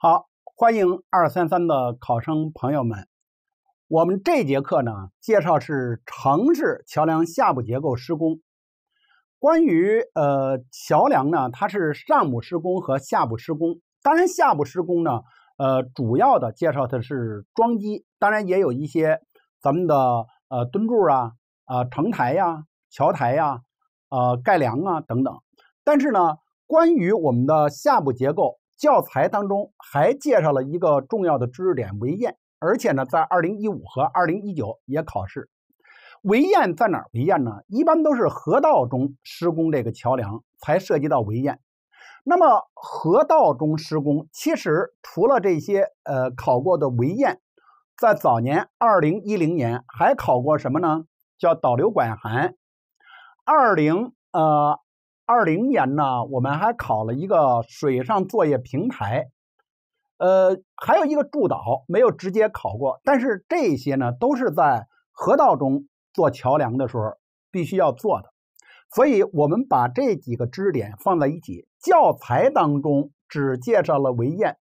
好，欢迎二三三的考生朋友们。我们这节课呢，介绍是城市桥梁下部结构施工。关于呃桥梁呢，它是上部施工和下部施工。当然，下部施工呢，呃，主要的介绍的是桩基，当然也有一些咱们的呃墩柱啊、呃承台呀、桥台呀、啊盖梁啊等等。但是呢，关于我们的下部结构。教材当中还介绍了一个重要的知识点围堰，而且呢，在二零一五和二零一九也考试。围堰在哪儿围堰呢？一般都是河道中施工这个桥梁才涉及到围堰。那么河道中施工，其实除了这些呃考过的围堰，在早年二零一零年还考过什么呢？叫导流管涵。二零呃。二零年呢，我们还考了一个水上作业平台，呃，还有一个助导没有直接考过，但是这些呢都是在河道中做桥梁的时候必须要做的，所以我们把这几个知识点放在一起。教材当中只介绍了围堰，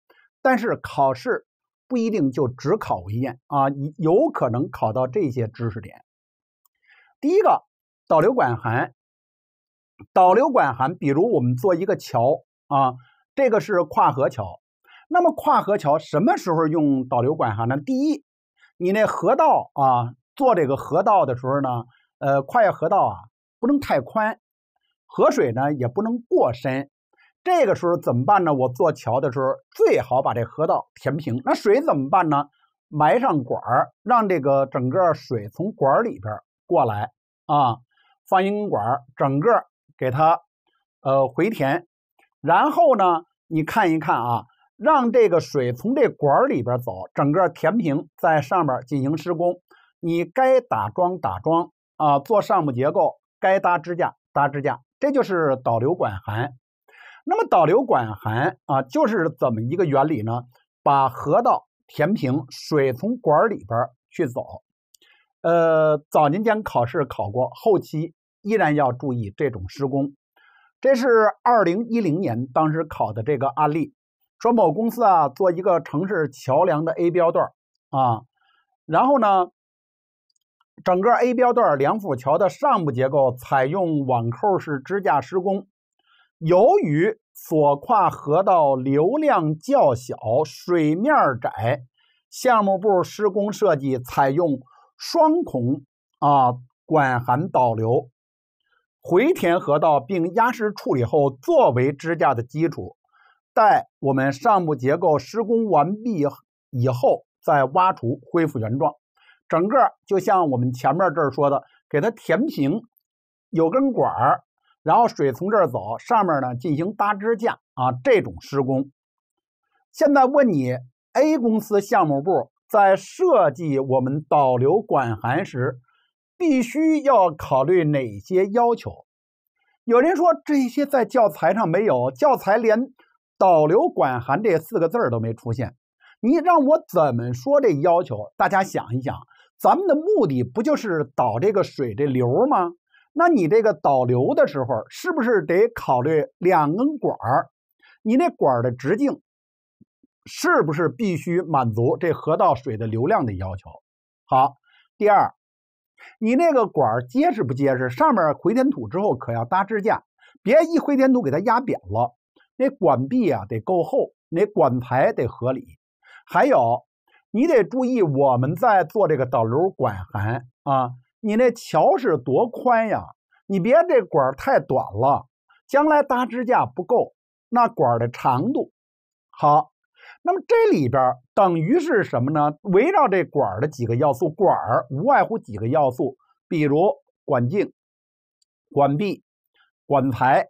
但是考试不一定就只考围堰啊，有可能考到这些知识点。第一个导流管涵。导流管涵，比如我们做一个桥啊，这个是跨河桥。那么跨河桥什么时候用导流管涵呢？第一，你那河道啊，做这个河道的时候呢，呃，跨越河道啊，不能太宽，河水呢也不能过深。这个时候怎么办呢？我做桥的时候最好把这河道填平。那水怎么办呢？埋上管儿，让这个整个水从管里边过来啊，放一管儿，整个。给它，呃，回填，然后呢，你看一看啊，让这个水从这管里边走，整个填平，在上面进行施工。你该打桩打桩啊，做上部结构，该搭支架搭支架，这就是导流管涵。那么导流管涵啊，就是怎么一个原理呢？把河道填平，水从管里边去走。呃，早年间考试考过，后期。依然要注意这种施工。这是二零一零年当时考的这个案例，说某公司啊做一个城市桥梁的 A 标段啊，然后呢，整个 A 标段梁府桥的上部结构采用网扣式支架施工。由于所跨河道流量较小，水面窄，项目部施工设计采用双孔啊管涵导流。回填河道并压实处理后，作为支架的基础，待我们上部结构施工完毕以后再挖除，恢复原状。整个就像我们前面这儿说的，给它填平，有根管儿，然后水从这儿走，上面呢进行搭支架啊，这种施工。现在问你，A 公司项目部在设计我们导流管涵时。必须要考虑哪些要求？有人说这些在教材上没有，教材连“导流管涵”这四个字儿都没出现。你让我怎么说这要求？大家想一想，咱们的目的不就是导这个水这流吗？那你这个导流的时候，是不是得考虑两根管儿？你那管儿的直径是不是必须满足这河道水的流量的要求？好，第二。你那个管结实不结实？上面回填土之后可要搭支架，别一回填土给它压扁了。那管壁啊得够厚，那管材得合理。还有，你得注意我们在做这个导流管涵啊，你那桥是多宽呀？你别这管太短了，将来搭支架不够。那管的长度，好。那么这里边等于是什么呢？围绕这管的几个要素，管儿无外乎几个要素，比如管径、管壁、管材、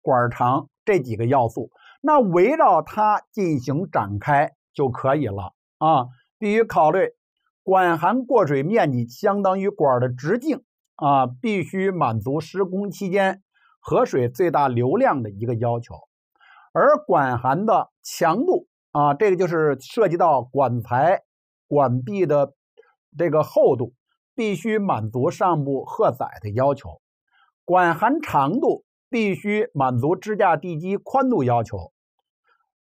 管长这几个要素。那围绕它进行展开就可以了啊。必须考虑管涵过水面积相当于管的直径啊，必须满足施工期间河水最大流量的一个要求，而管涵的强度。啊，这个就是涉及到管材、管壁的这个厚度必须满足上部荷载的要求，管涵长度必须满足支架地基宽度要求。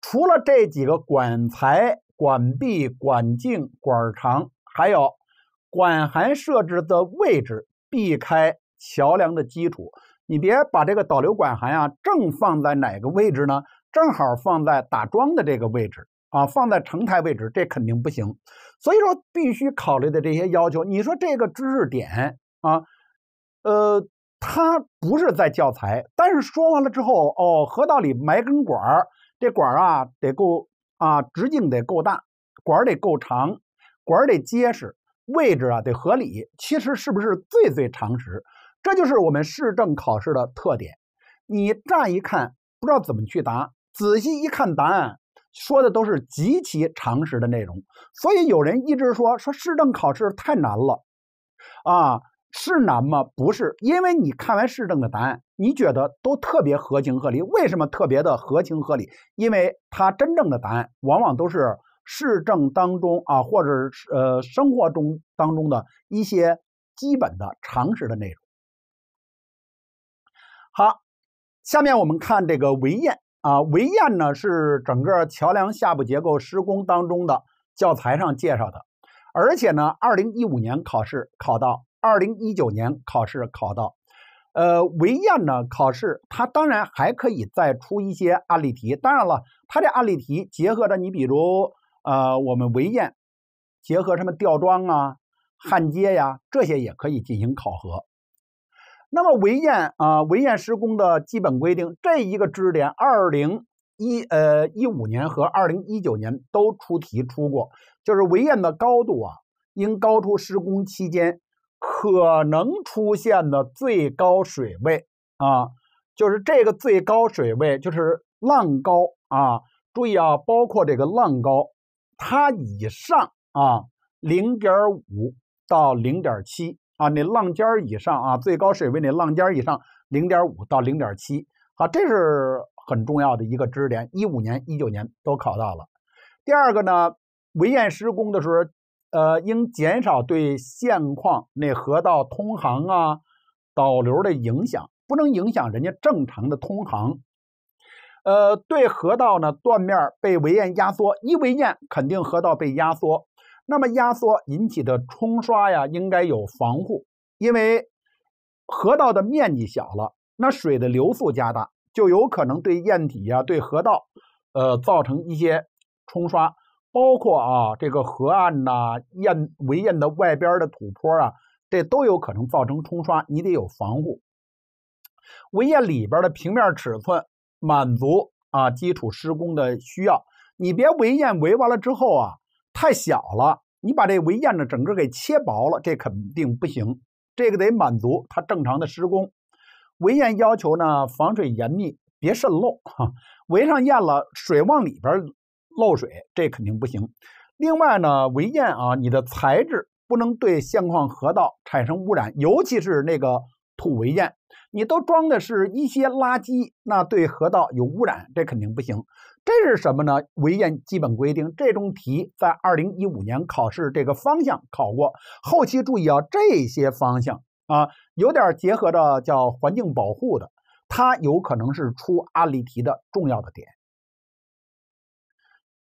除了这几个管材、管壁、管径、管长，还有管涵设置的位置，避开桥梁的基础。你别把这个导流管涵啊正放在哪个位置呢？正好放在打桩的这个位置啊，放在承台位置，这肯定不行。所以说必须考虑的这些要求。你说这个知识点啊，呃，它不是在教材，但是说完了之后，哦，河道里埋根管儿，这管儿啊得够啊，直径得够大，管儿得够长，管儿得结实，位置啊得合理。其实是不是最最常识？这就是我们市政考试的特点。你乍一看不知道怎么去答。仔细一看，答案说的都是极其常识的内容，所以有人一直说说市政考试太难了，啊，是难吗？不是，因为你看完市政的答案，你觉得都特别合情合理。为什么特别的合情合理？因为它真正的答案往往都是市政当中啊，或者呃生活中当中的一些基本的常识的内容。好，下面我们看这个围堰。啊，围堰呢是整个桥梁下部结构施工当中的教材上介绍的，而且呢，二零一五年考试考到，二零一九年考试考到，呃，围堰呢考试，它当然还可以再出一些案例题，当然了，它这案例题结合着你，比如呃，我们围堰结合什么吊装啊、焊接呀这些也可以进行考核。那么围堰啊，围堰施工的基本规定，这一个知识点，二零一呃一五年和二零一九年都出题出过，就是围堰的高度啊，应高出施工期间可能出现的最高水位啊，就是这个最高水位就是浪高啊，注意啊，包括这个浪高，它以上啊，零点五到零点七。啊，那浪尖以上啊，最高水位那浪尖以上零点五到零点七，好，这是很重要的一个知识点，一五年、一九年都考到了。第二个呢，围堰施工的时候，呃，应减少对现况那河道通航啊导流的影响，不能影响人家正常的通航。呃，对河道呢，断面被围堰压缩，一围堰肯定河道被压缩。那么压缩引起的冲刷呀，应该有防护，因为河道的面积小了，那水的流速加大，就有可能对堰体呀、对河道呃造成一些冲刷，包括啊这个河岸呐、堰围堰的外边的土坡啊，这都有可能造成冲刷，你得有防护。围堰里边的平面尺寸满足啊基础施工的需要，你别围堰围完了之后啊。太小了，你把这围堰呢整个给切薄了，这肯定不行。这个得满足它正常的施工。围堰要求呢，防水严密，别渗漏。围上堰了，水往里边漏水，这肯定不行。另外呢，围堰啊，你的材质不能对现况河道产生污染，尤其是那个土围堰，你都装的是一些垃圾，那对河道有污染，这肯定不行。这是什么呢？围堰基本规定这种题在二零一五年考试这个方向考过，后期注意啊，这些方向啊有点结合着叫环境保护的，它有可能是出案例题的重要的点。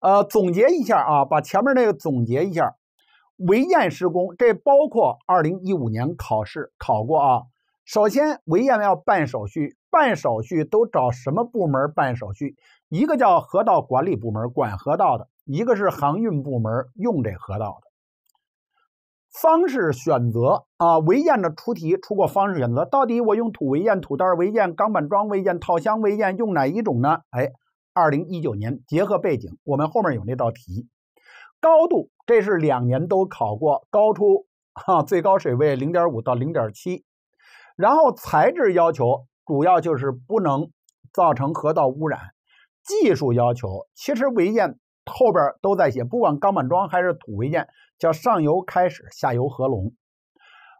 呃，总结一下啊，把前面那个总结一下，围堰施工这包括二零一五年考试考过啊。首先，围堰要办手续，办手续都找什么部门办手续？一个叫河道管理部门管河道的，一个是航运部门用这河道的。方式选择啊，围堰的出题出过方式选择，到底我用土围堰、土袋围堰、钢板桩围堰、套箱围堰用哪一种呢？哎，二零一九年结合背景，我们后面有那道题，高度这是两年都考过，高出哈最高水位零点五到零点七。然后材质要求主要就是不能造成河道污染。技术要求其实围堰后边都在写，不管钢板桩还是土围堰，叫上游开始，下游合拢。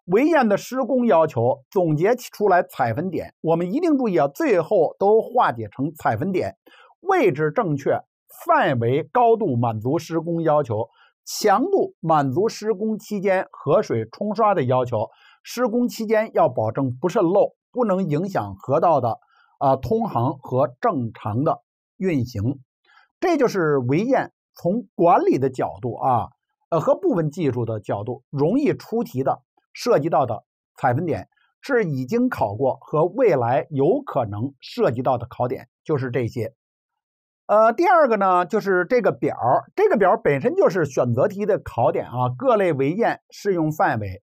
围堰的施工要求总结出来采分点，我们一定注意啊，最后都化解成采分点。位置正确，范围高度满足施工要求，强度满足施工期间河水冲刷的要求。施工期间要保证不渗漏，不能影响河道的啊通航和正常的运行。这就是围堰从管理的角度啊，呃和部分技术的角度容易出题的涉及到的采分点是已经考过和未来有可能涉及到的考点就是这些。呃，第二个呢就是这个表，这个表本身就是选择题的考点啊，各类围堰适用范围。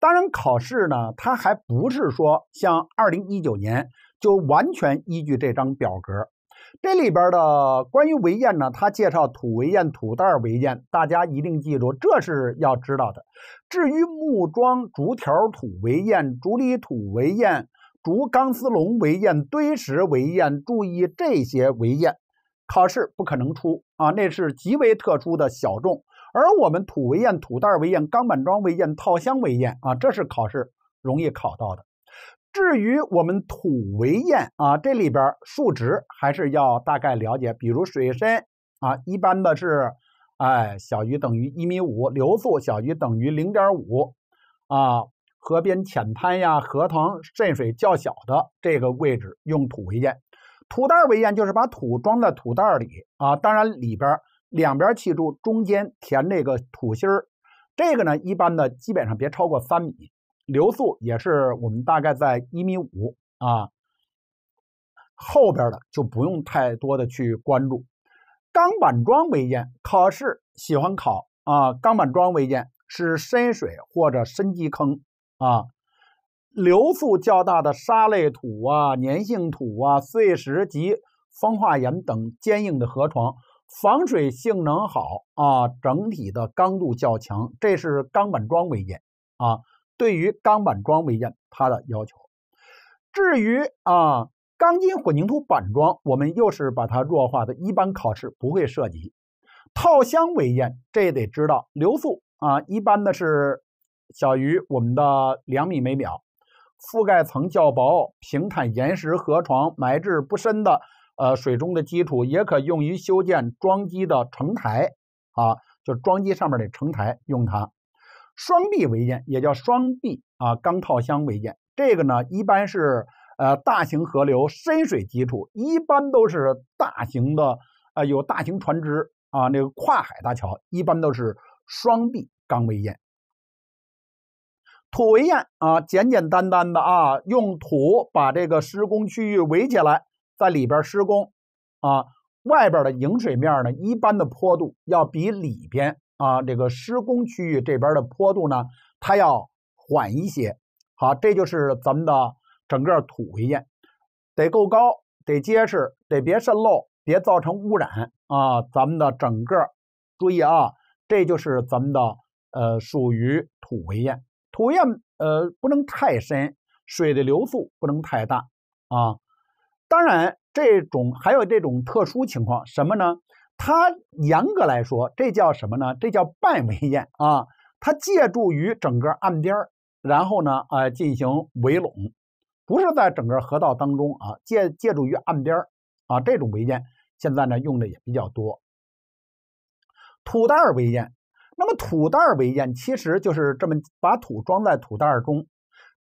当然，考试呢，它还不是说像二零一九年就完全依据这张表格。这里边的关于围堰呢，它介绍土围堰、土袋围堰，大家一定记住，这是要知道的。至于木桩、竹条土围堰、竹里土围堰、竹钢丝笼围堰、堆石围堰，注意这些围堰，考试不可能出啊，那是极为特殊的小众。而我们土围堰、土袋围堰、钢板桩围堰、套箱围堰啊，这是考试容易考到的。至于我们土围堰啊，这里边数值还是要大概了解，比如水深啊，一般的是哎小于等于一米五，流速小于等于零点五啊。河边浅滩呀、河塘渗水较小的这个位置用土围堰，土袋围堰就是把土装在土袋里啊，当然里边。两边砌柱，中间填这个土芯儿。这个呢，一般的基本上别超过三米，流速也是我们大概在一米五啊。后边的就不用太多的去关注。钢板桩为堰考试喜欢考啊，钢板桩为堰是深水或者深基坑啊，流速较大的沙类土啊、粘性土啊、碎石及风化岩等坚硬的河床。防水性能好啊，整体的刚度较强，这是钢板桩围堰啊。对于钢板桩围堰，它的要求。至于啊，钢筋混凝土板桩，我们又是把它弱化的一般考试不会涉及。套箱围堰，这得知道流速啊，一般的是小于我们的两米每秒，覆盖层较薄，平坦岩石河床，埋置不深的。呃，水中的基础也可用于修建桩基的承台，啊，就桩基上面的承台用它。双壁围堰也叫双壁啊钢套箱围堰，这个呢一般是呃大型河流深水基础，一般都是大型的呃有大型船只啊那个跨海大桥一般都是双壁钢围堰。土围堰啊，简简单单的啊，用土把这个施工区域围起来。在里边施工，啊，外边的迎水面呢，一般的坡度要比里边啊这个施工区域这边的坡度呢，它要缓一些。好，这就是咱们的整个土围堰，得够高，得结实，得别渗漏，别造成污染啊。咱们的整个，注意啊，这就是咱们的呃，属于土围堰。土堰呃，不能太深，水的流速不能太大啊。当然，这种还有这种特殊情况，什么呢？它严格来说，这叫什么呢？这叫半围堰啊。它借助于整个岸边然后呢，啊，进行围拢，不是在整个河道当中啊，借借助于岸边啊，这种围堰现在呢用的也比较多。土袋围堰，那么土袋围堰其实就是这么把土装在土袋中，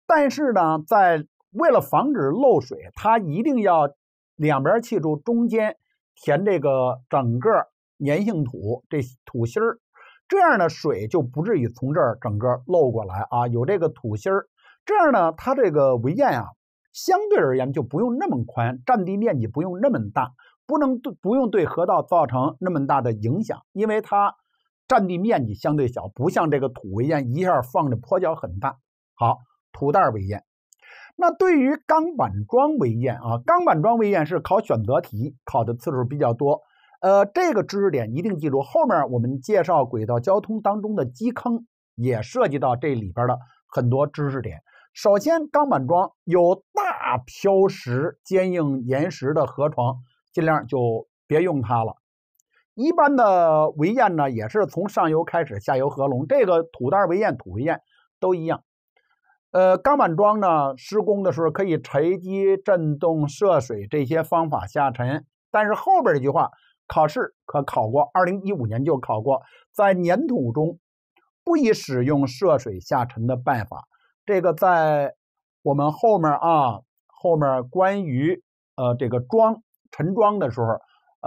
但是呢，在为了防止漏水，它一定要两边砌筑，中间填这个整个粘性土这土芯儿，这样的水就不至于从这儿整个漏过来啊。有这个土芯儿，这样呢，它这个围堰啊，相对而言就不用那么宽，占地面积不用那么大，不能对不用对河道造成那么大的影响，因为它占地面积相对小，不像这个土围堰一下放的坡脚很大。好，土袋围堰。那对于钢板桩围堰啊，钢板桩围堰是考选择题考的次数比较多，呃，这个知识点一定记住。后面我们介绍轨道交通当中的基坑，也涉及到这里边的很多知识点。首先，钢板桩有大漂石、坚硬岩石的河床，尽量就别用它了。一般的围堰呢，也是从上游开始，下游合龙。这个土袋围堰、土围堰都一样。呃，钢板桩呢，施工的时候可以锤击、震动、涉水这些方法下沉。但是后边这句话考试可考过，二零一五年就考过，在粘土中不宜使用涉水下沉的办法。这个在我们后面啊，后面关于呃这个桩沉桩的时候，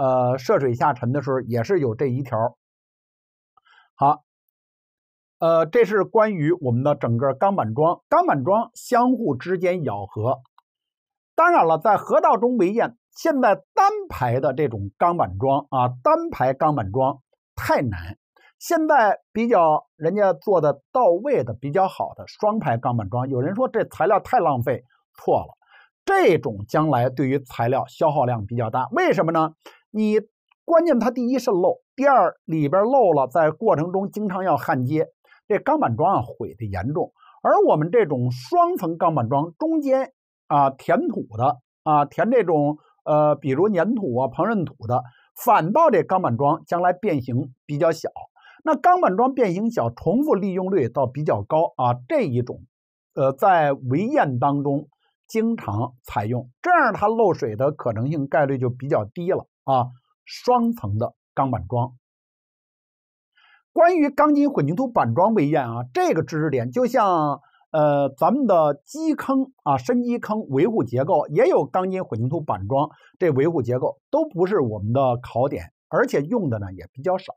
呃涉水下沉的时候也是有这一条。好。呃，这是关于我们的整个钢板桩，钢板桩相互之间咬合。当然了，在河道中围堰，现在单排的这种钢板桩啊，单排钢板桩太难。现在比较人家做的到位的比较好的双排钢板桩，有人说这材料太浪费，错了。这种将来对于材料消耗量比较大，为什么呢？你关键它第一是漏，第二里边漏了，在过程中经常要焊接。这钢板桩啊毁的严重，而我们这种双层钢板桩中间啊填土的啊填这种呃比如粘土啊膨润土的，反倒这钢板桩将来变形比较小。那钢板桩变形小，重复利用率倒比较高啊这一种，呃在围堰当中经常采用，这样它漏水的可能性概率就比较低了啊双层的钢板桩。关于钢筋混凝土板桩围堰啊，这个知识点就像呃咱们的基坑啊，深基坑维护结构也有钢筋混凝土板桩这维护结构，都不是我们的考点，而且用的呢也比较少。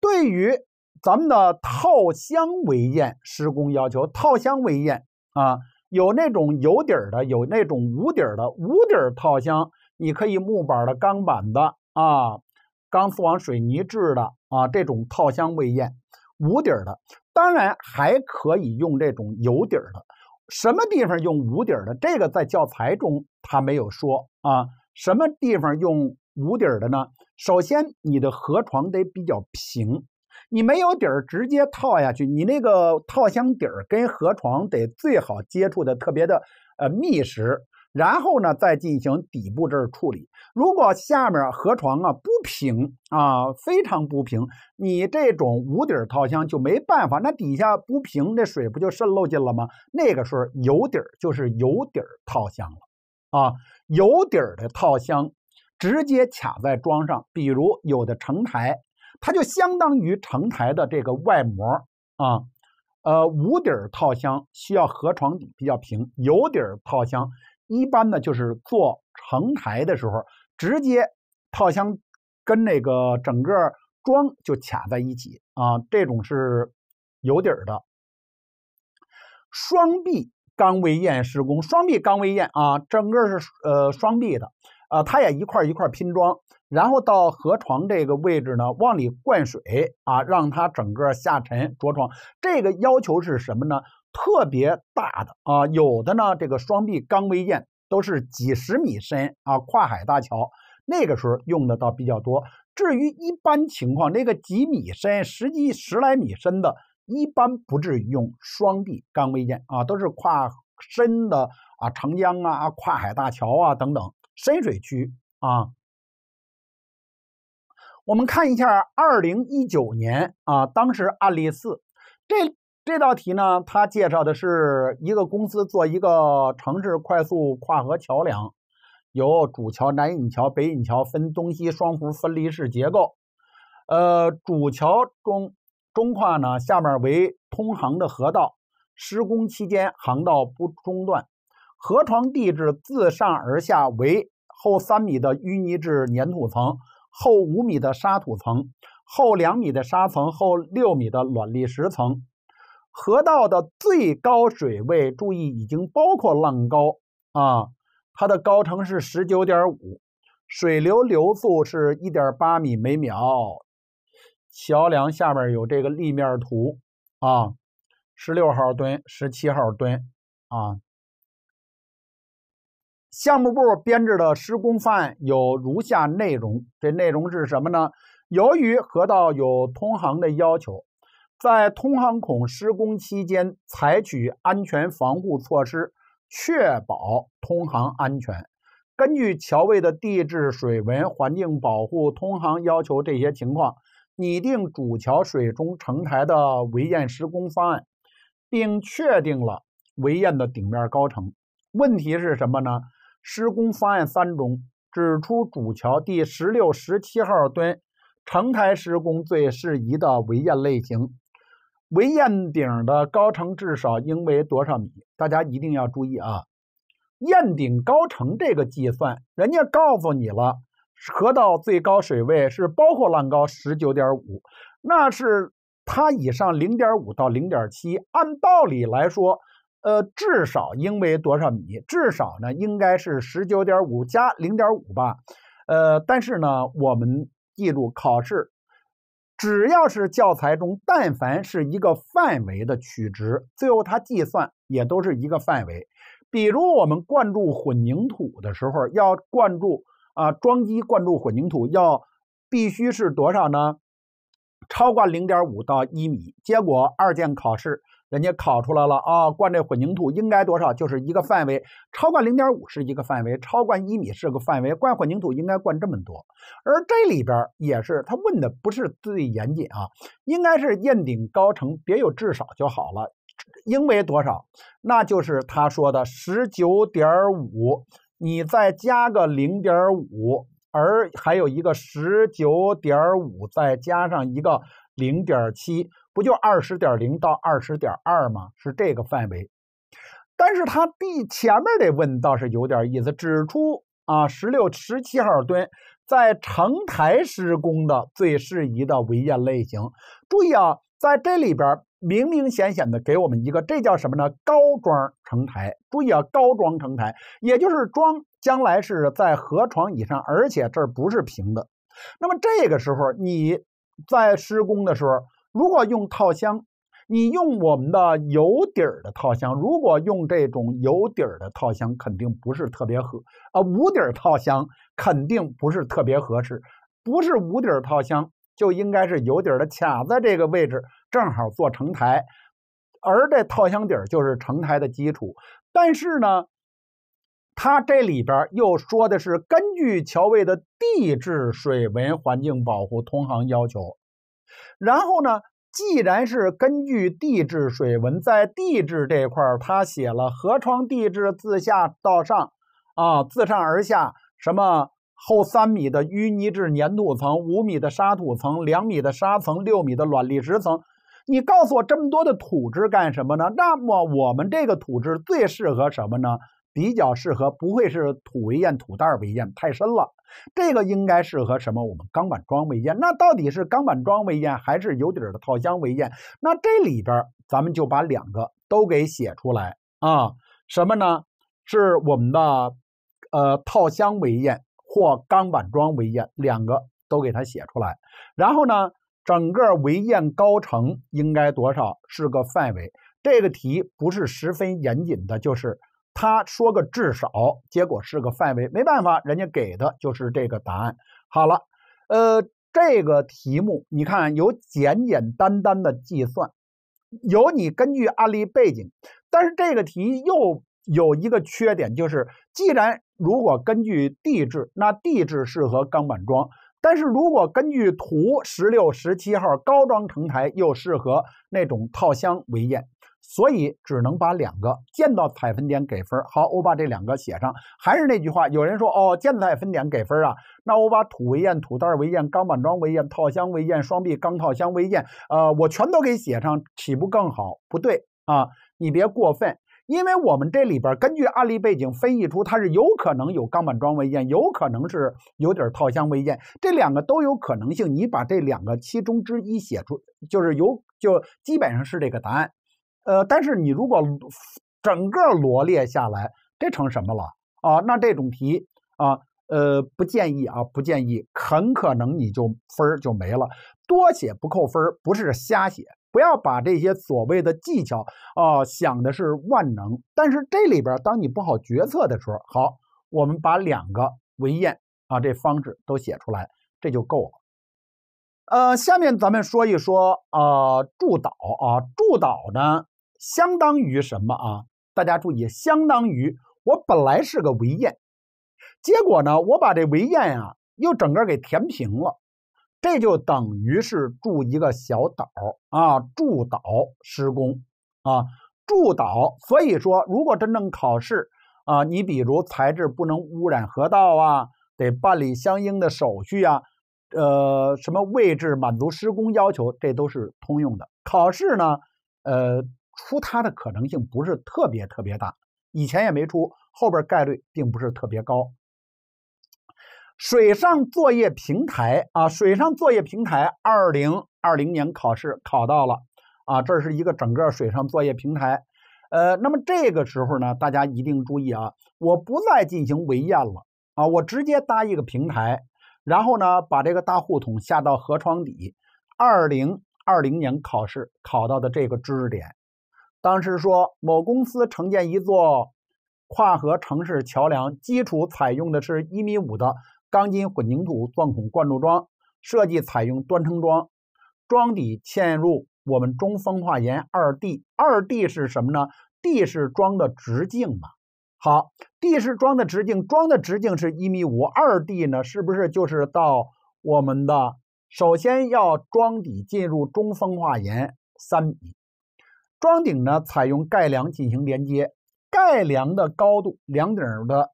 对于咱们的套箱围堰施工要求，套箱围堰啊，有那种有底儿的，有那种无底儿的，无底儿套箱，你可以木板的、钢板的啊，钢丝网水泥制的。啊，这种套箱围堰，无底儿的，当然还可以用这种有底儿的。什么地方用无底儿的？这个在教材中他没有说啊。什么地方用无底儿的呢？首先，你的河床得比较平，你没有底儿直接套下去，你那个套箱底儿跟河床得最好接触的特别的呃密实。然后呢，再进行底部这儿处理。如果下面河床啊不平啊，非常不平，你这种无底儿套箱就没办法。那底下不平，这水不就渗漏进了吗？那个时候有底儿就是有底儿套箱了，啊，有底儿的套箱直接卡在桩上。比如有的承台，它就相当于承台的这个外膜啊。呃，无底儿套箱需要河床底比较平，有底儿套箱。一般呢，就是做成台的时候，直接套箱跟那个整个桩就卡在一起啊，这种是有底儿的。双臂钢围堰施工，双臂钢围堰啊，整个是呃双臂的啊，它也一块一块拼装，然后到河床这个位置呢，往里灌水啊，让它整个下沉着床。这个要求是什么呢？特别大的啊，有的呢，这个双臂钢围堰都是几十米深啊，跨海大桥那个时候用的倒比较多。至于一般情况，那个几米深、十几十来米深的，一般不至于用双臂钢围堰啊，都是跨深的啊，长江啊、跨海大桥啊等等深水区啊。我们看一下二零一九年啊，当时案例四这。这道题呢，它介绍的是一个公司做一个城市快速跨河桥梁，由主桥、南引桥、北引桥，分东西双幅分离式结构。呃，主桥中中跨呢，下面为通航的河道，施工期间航道不中断。河床地质自上而下为厚三米的淤泥质粘土层，厚五米的沙土层，厚两米的沙层，厚六米的卵砾石层。河道的最高水位，注意已经包括浪高啊。它的高程是十九点五，水流流速是一点八米每秒。桥梁下面有这个立面图啊。十六号墩、十七号墩啊。项目部编制的施工方案有如下内容，这内容是什么呢？由于河道有通航的要求。在通航孔施工期间，采取安全防护措施，确保通航安全。根据桥位的地质、水文、环境保护、通航要求这些情况，拟定主桥水中承台的围堰施工方案，并确定了围堰的顶面高程。问题是什么呢？施工方案三中指出，主桥第十六、十七号墩承台施工最适宜的围堰类型。围堰顶的高程至少应为多少米？大家一定要注意啊！堰顶高程这个计算，人家告诉你了，河道最高水位是包括浪高十九点五，那是它以上零点五到零点七。按道理来说，呃，至少应为多少米？至少呢，应该是十九点五加零点五吧？呃，但是呢，我们记住考试。只要是教材中，但凡是一个范围的取值，最后它计算也都是一个范围。比如我们灌注混凝土的时候，要灌注啊，桩机灌注混凝土要必须是多少呢？超过零点五到一米。结果二建考试。人家考出来了啊！灌这混凝土应该多少？就是一个范围，超灌零点五是一个范围，超灌一米是个范围。灌混凝土应该灌这么多，而这里边也是，他问的不是最严谨啊，应该是验顶高程，别有至少就好了。因为多少？那就是他说的十九点五，你再加个零点五，而还有一个十九点五再加上一个零点七。不就二十点零到二十点二吗？是这个范围。但是它第前面这问倒是有点意思，指出啊，十六、十七号墩在承台施工的最适宜的围堰类型。注意啊，在这里边明明显显的给我们一个，这叫什么呢？高桩承台。注意啊，高桩承台，也就是桩将来是在河床以上，而且这儿不是平的。那么这个时候你在施工的时候。如果用套箱，你用我们的有底儿的套箱，如果用这种有底儿的套箱，肯定不是特别合啊。无底儿套箱肯定不是特别合适，不是无底儿套箱，就应该是有底儿的卡在这个位置正好做成台，而这套箱底儿就是承台的基础。但是呢，它这里边又说的是根据桥位的地质、水文、环境保护、通航要求。然后呢？既然是根据地质水文，在地质这块儿，他写了河床地质自下到上，啊，自上而下，什么厚三米的淤泥质粘土层，五米的沙土层，两米的沙层，六米的卵砾石层。你告诉我这么多的土质干什么呢？那么我们这个土质最适合什么呢？比较适合不会是土围堰、土袋围堰太深了，这个应该适合什么？我们钢板桩围堰。那到底是钢板桩围堰还是有底儿的套箱围堰？那这里边咱们就把两个都给写出来啊。什么呢？是我们的呃套箱围堰或钢板桩围堰两个都给它写出来。然后呢，整个围堰高程应该多少？是个范围。这个题不是十分严谨的，就是。他说个至少，结果是个范围，没办法，人家给的就是这个答案。好了，呃，这个题目你看有简简单单的计算，有你根据案例背景，但是这个题又有一个缺点，就是既然如果根据地质，那地质适合钢板桩；但是如果根据图十六、十七号高桩承台，又适合那种套箱围堰。所以只能把两个见到采分点给分。好，我把这两个写上。还是那句话，有人说哦，见到分点给分啊，那我把土围堰、土袋围堰、钢板桩围堰、套箱围堰、双壁钢套箱围堰，呃，我全都给写上，岂不更好？不对啊，你别过分，因为我们这里边根据案例背景分析出它是有可能有钢板桩围堰，有可能是有点套箱围堰，这两个都有可能性。你把这两个其中之一写出，就是有就基本上是这个答案。呃，但是你如果整个罗列下来，这成什么了啊？那这种题啊，呃，不建议啊，不建议，很可能你就分就没了。多写不扣分不是瞎写，不要把这些所谓的技巧啊想的是万能。但是这里边，当你不好决策的时候，好，我们把两个文验啊这方式都写出来，这就够了。呃，下面咱们说一说啊，助导啊，助导呢。相当于什么啊？大家注意，相当于我本来是个围堰，结果呢，我把这围堰啊又整个给填平了，这就等于是筑一个小岛啊，筑岛施工啊，筑岛。所以说，如果真正考试啊，你比如材质不能污染河道啊，得办理相应的手续啊，呃，什么位置满足施工要求，这都是通用的。考试呢，呃。出它的可能性不是特别特别大，以前也没出，后边概率并不是特别高。水上作业平台啊，水上作业平台，二零二零年考试考到了啊，这是一个整个水上作业平台。呃，那么这个时候呢，大家一定注意啊，我不再进行围堰了啊，我直接搭一个平台，然后呢，把这个大护筒下到河床底。二零二零年考试考到的这个知识点。当时说，某公司承建一座跨河城市桥梁，基础采用的是一米五的钢筋混凝土钻孔灌注桩，设计采用端承桩，桩底嵌入我们中风化岩二 D。二 D 是什么呢？D 是桩的直径嘛？好，D 是桩的直径，桩的直径是一米五，二 D 呢，是不是就是到我们的首先要桩底进入中风化岩三米？双顶呢，采用盖梁进行连接，盖梁的高度，梁顶的，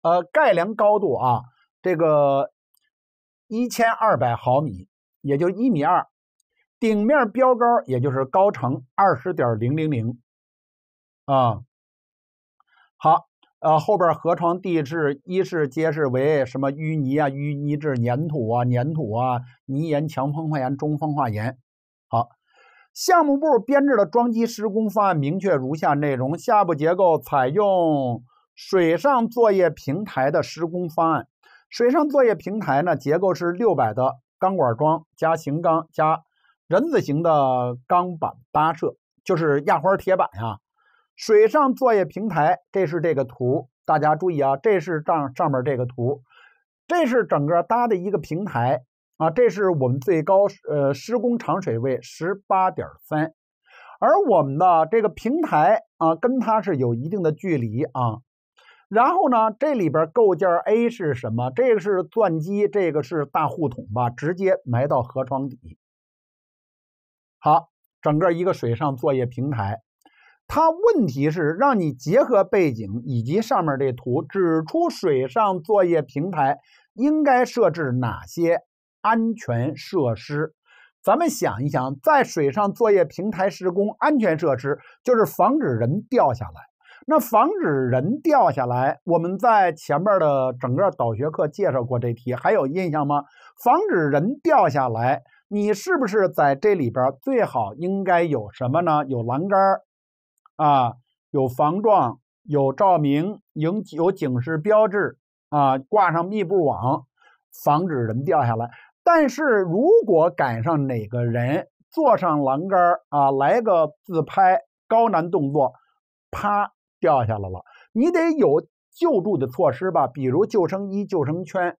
呃，盖梁高度啊，这个一千二百毫米，也就一米二，顶面标高也就是高程二十点零零零，啊，好，呃，后边河床地质一是揭示为什么淤泥啊，淤泥质粘土啊，粘土啊，泥岩、强风化岩、中风化岩。项目部编制的桩基施工方案明确如下内容：下部结构采用水上作业平台的施工方案。水上作业平台呢，结构是六百的钢管桩加型钢加人字形的钢板搭设，就是压花铁板呀。水上作业平台，这是这个图，大家注意啊，这是上上面这个图，这是整个搭的一个平台。啊，这是我们最高呃施工长水位十八点三，而我们的这个平台啊跟它是有一定的距离啊。然后呢，这里边构件 A 是什么？这个是钻机，这个是大护筒吧，直接埋到河床底。好，整个一个水上作业平台，它问题是让你结合背景以及上面这图，指出水上作业平台应该设置哪些。安全设施，咱们想一想，在水上作业平台施工安全设施就是防止人掉下来。那防止人掉下来，我们在前面的整个导学课介绍过这题，还有印象吗？防止人掉下来，你是不是在这里边最好应该有什么呢？有栏杆儿啊，有防撞，有照明，有有警示标志啊，挂上密布网，防止人掉下来。但是如果赶上哪个人坐上栏杆啊，来个自拍高难动作，啪掉下来了，你得有救助的措施吧？比如救生衣、救生圈。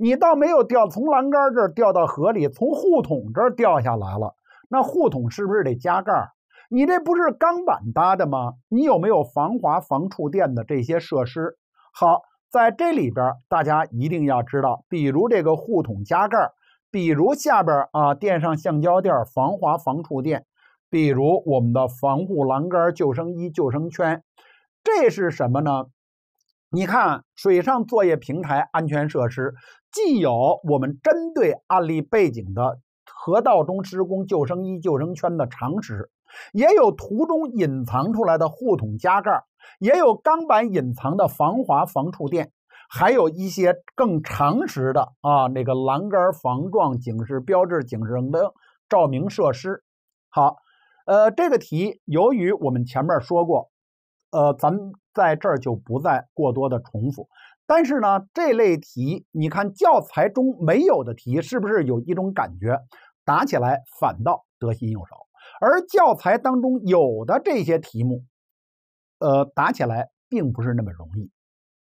你倒没有掉，从栏杆这儿掉到河里，从护桶这儿掉下来了。那护桶是不是得加盖儿？你这不是钢板搭的吗？你有没有防滑、防触电的这些设施？好，在这里边大家一定要知道，比如这个护桶加盖儿。比如下边啊，垫上橡胶垫，防滑防触电。比如我们的防护栏杆、救生衣、救生圈，这是什么呢？你看，水上作业平台安全设施，既有我们针对案例背景的河道中施工救生衣、救生圈的常识，也有图中隐藏出来的护筒加盖，也有钢板隐藏的防滑防触电。还有一些更常识的啊，那个栏杆防撞警示标志、警示灯、照明设施。好，呃，这个题由于我们前面说过，呃，咱们在这儿就不再过多的重复。但是呢，这类题，你看教材中没有的题，是不是有一种感觉，答起来反倒得心应手？而教材当中有的这些题目，呃，答起来并不是那么容易。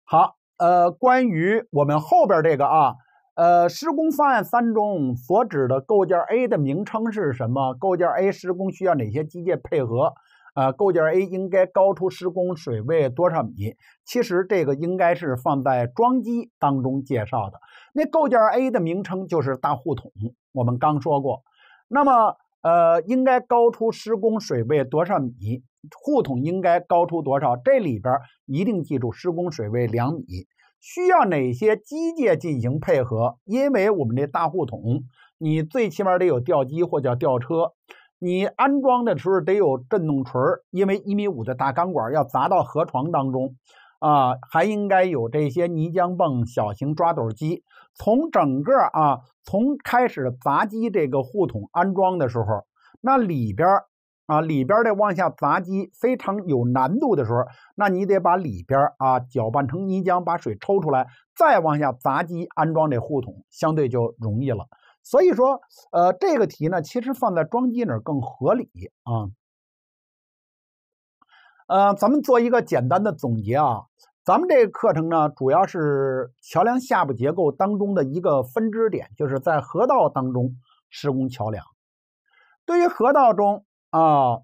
好。呃，关于我们后边这个啊，呃，施工方案三中所指的构件 A 的名称是什么？构件 A 施工需要哪些机械配合？啊，构件 A 应该高出施工水位多少米？其实这个应该是放在装机当中介绍的。那构件 A 的名称就是大护筒，我们刚说过。那么，呃，应该高出施工水位多少米？护筒应该高出多少？这里边一定记住，施工水位两米，需要哪些机械进行配合？因为我们这大护筒，你最起码得有吊机或叫吊车。你安装的时候得有振动锤，因为一米五的大钢管要砸到河床当中啊，还应该有这些泥浆泵、小型抓斗机。从整个啊，从开始砸机这个护筒安装的时候，那里边。啊，里边的往下砸机非常有难度的时候，那你得把里边啊搅拌成泥浆，把水抽出来，再往下砸机安装这护筒，相对就容易了。所以说，呃，这个题呢，其实放在装机那儿更合理啊。呃，咱们做一个简单的总结啊，咱们这个课程呢，主要是桥梁下部结构当中的一个分支点，就是在河道当中施工桥梁。对于河道中，啊，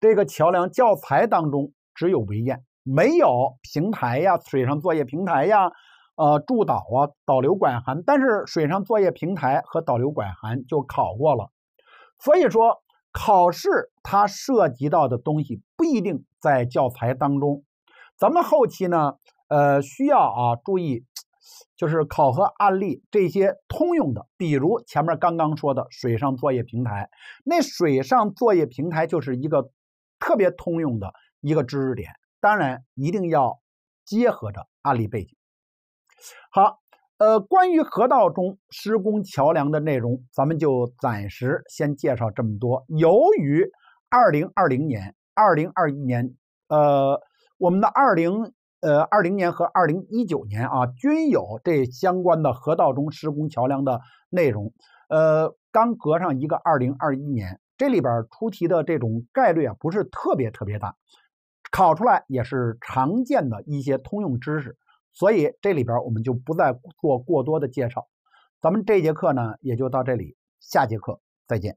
这个桥梁教材当中只有围堰，没有平台呀、水上作业平台呀、呃助导啊、导流管涵，但是水上作业平台和导流管涵就考过了。所以说，考试它涉及到的东西不一定在教材当中。咱们后期呢，呃，需要啊注意。就是考核案例这些通用的，比如前面刚刚说的水上作业平台，那水上作业平台就是一个特别通用的一个知识点，当然一定要结合着案例背景。好，呃，关于河道中施工桥梁的内容，咱们就暂时先介绍这么多。由于二零二零年、二零二一年，呃，我们的二零。呃，二零年和二零一九年啊，均有这相关的河道中施工桥梁的内容。呃，刚隔上一个二零二一年，这里边出题的这种概率啊，不是特别特别大，考出来也是常见的一些通用知识。所以这里边我们就不再做过多的介绍。咱们这节课呢，也就到这里，下节课再见。